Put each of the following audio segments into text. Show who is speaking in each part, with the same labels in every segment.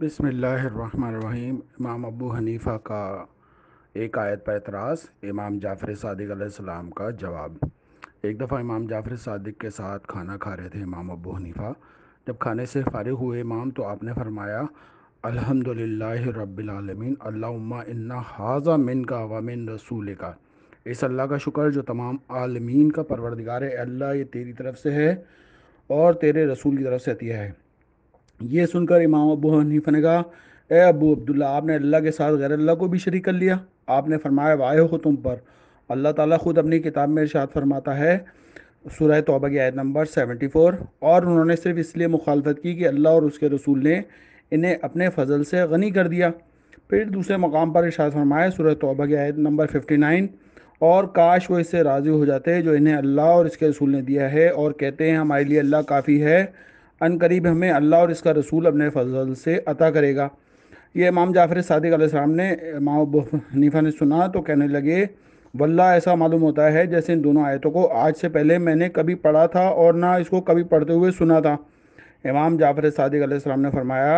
Speaker 1: बसमीम इमाम अबू हनीफ़ा का एक आयत पर एतराज़ इमाम जाफ़र सदक सलाम का जवाब एक दफ़ा इमाम जाफ़र सदक के साथ खाना खा रहे थे इमाम अबू हनीफ़ा जब खाने से फारिग हुए इमाम तो आपने फरमाया अल्हम्दुलिल्लाह रब्बिलमीन इन्ना हाजा मिन का वामिन रसूल का इस अल्लाह का शुक्र जो तमाम आलमीन का परवरदिगार है अल्लाह ये तेरी तरफ से है और तेरे रसूल की तरफ से अतिया है ये सुनकर इमाम अबू हनीफा ने कहा ए अबू अब्दुल्ला आपने अल्लाह के साथ गैर अल्लाह को भी शरीक कर लिया आपने फरमाया वाय हो तुम पर अल्लाह ताला खुद अपनी किताब में इर्शाद फरमाता है सूरह तौबा की आयत नंबर 74 और उन्होंने सिर्फ इसलिए मुखालफत की कि अल्लाह और उसके रसूल ने इन्हें अपने फजल से गनी कर दिया फिर दूसरे मकाम पर इरशाद फरमाया सूरह तौबा की आयत नंबर 59 और काश वो इससे राज़ी हो जाते जो इन्हें अल्लाह और इसके रसूल ने दिया है और कहते हैं हमारे लिए अल्लाह काफ़ी है अन करीब हमें अल्लाह और इसका रसूल अपने फजल से अता करेगा ये इमाम जाफर सदक सलाम ने इमाम हनीफा ने सुना तो कहने लगे वल्ला ऐसा मालूम होता है जैसे इन दोनों आयतों को आज से पहले मैंने कभी पढ़ा था और ना इसको कभी पढ़ते हुए सुना था इमाम जाफर सदक सलाम ने फरमाया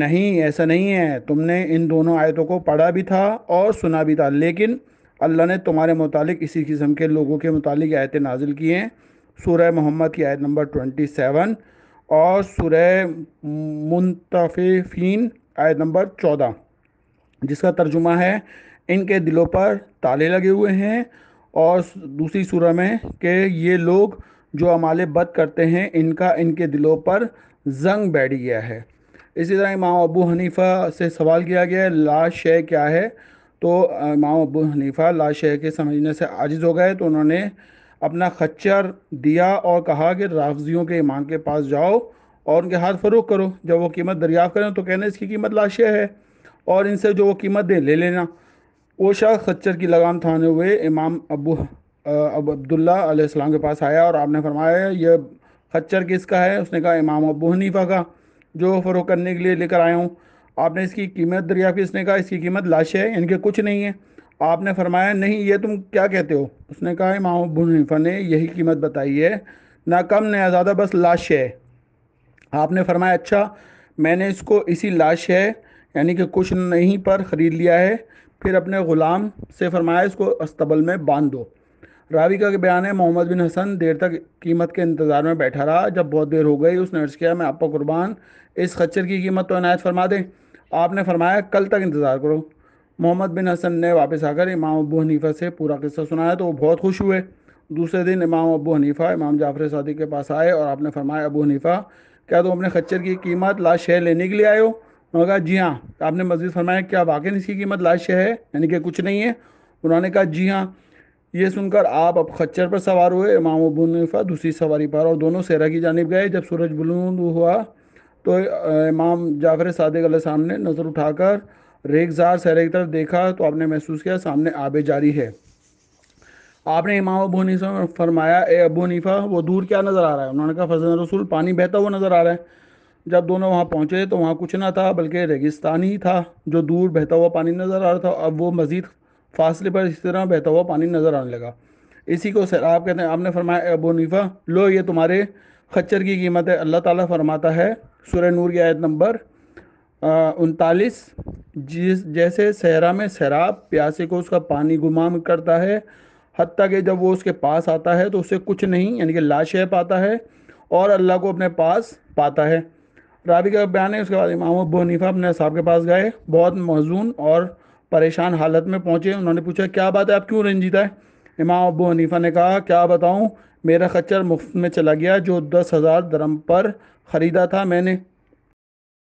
Speaker 1: नहीं ऐसा नहीं है तुमने इन दोनों आयतों को पढ़ा भी था और सुना भी था लेकिन अल्लाह ने तुम्हारे मुतालिक इसी किस्म के लोगों के मुतालिक आयतें नाजिल की हैं सूर्य मोहम्मद की आयत नंबर ट्वेंटी सेवन और सुरह मुनतफ़ीन आयत नंबर चौदह जिसका तर्जुमा है इनके दिलों पर ताले लगे हुए हैं और दूसरी सुरह में कि ये लोग जो अमाले बद करते हैं इनका इनके दिलों पर जंग बैठ गया है इसी तरह इमाम अबू हनीफ़ा से सवाल किया गया है ला शे क्या है तो इमाम अबू हनीफ़ा ला शे के समझने से आजिज़ हो गए तो उन्होंने अपना खच्चर दिया और कहा कि राफजियों के इमाम के पास जाओ और उनके हाथ फरोख करो जब वो कीमत दरिया करें तो कहना इसकी कीमत लाशे है और इनसे जो वो कीमत दें ले लेना वो शख्स खच्चर की लगाम थाने हुए इमाम अबू अब अब्दुल्ला के पास आया और आपने फरमाया यह खच्चर किसका है उसने कहा इमाम अबू हनीफा का जो फरोख करने के लिए लेकर आया हूँ आपने इसकी कीमत दरियाफ़ इसने कहा इसकी कीमत लाशे है इनके कुछ नहीं है आपने फरमाया नहीं ये तुम क्या कहते हो उसने कहा इमाम अबू हनीफा ने यही कीमत बताई है ना कम ना ज़्यादा बस लाश है आपने फरमाया अच्छा मैंने इसको इसी लाश है यानी कि कुछ नहीं पर ख़रीद लिया है फिर अपने ग़ुलाम से फरमाया इसको अस्तबल में बांध दो रावी का बयान है मोहम्मद बिन हसन देर तक कीमत के इंतज़ार में बैठा रहा जब बहुत देर हो गई उसने अर्ज़ किया मैं आपका कुर्बान इस खच्चर की कीमत तो अनायत फरमा दें आपने फरमाया कल तक इंतज़ार करो मोहम्मद बिन हसन ने वापस आकर इमाम अबू हनीफा से पूरा किस्सा सुनाया तो वो बहुत खुश हुए दूसरे दिन इमाम अबू हनीफा इमाम जाफर सादिक के पास आए और आपने फरमाया अबू हनीफा क्या तुम तो अपने खच्चर की कीमत लाश शहर लेने के लिए आए हो उन्होंने कहा जी हाँ आपने मस्जिद फरमाया क्या वाकई इसकी कीमत लाश शह है यानी कि कुछ नहीं है उन्होंने कहा जी हाँ ये सुनकर आप अब खच्चर पर सवार हुए इमाम अबू हनीफा दूसरी सवारी पर और दोनों सेरा की जानब गए जब सूरज बुलंद हुआ तो इमाम जाफर सादिक सामने नज़र उठाकर रेगजार सहरे की तरफ देखा तो आपने महसूस किया सामने आबे जारी है आपने इमाम अबू हनीफा फरमाया ए अबू हनीफा वो दूर क्या नज़र आ रहा है उन्होंने कहा फजल रसूल पानी बहता हुआ नज़र आ रहा है जब दोनों वहाँ पहुँचे तो वहाँ कुछ ना था बल्कि रेगिस्तान ही था जो दूर बहता हुआ पानी नज़र आ रहा था अब वो मज़ीद फासले पर इस तरह बहता हुआ पानी नज़र आने लगा इसी को आप कहते हैं आपने फरमाया अबू हनीफा लो ये तुम्हारे खच्चर की कीमत है अल्लाह ताला फरमाता है सूर्य नूर की आयत नंबर उनतालीस जिस जैसे सहरा में शराब प्यासे को उसका पानी गुमाम करता है हती कि जब वो उसके पास आता है तो उसे कुछ नहीं यानी कि है पाता है और अल्लाह को अपने पास पाता है राबी का बयान है उसके बाद इमाम अबू हनीफा अपने साहब के पास गए बहुत मौजून और परेशान हालत में पहुँचे उन्होंने पूछा क्या बात है आप क्यों रंजीता है इमाम अबू हनीफा ने कहा क्या बताऊँ मेरा खच्चर मुफ्त में चला गया जो दस हज़ार दरम पर ख़रीदा था मैंने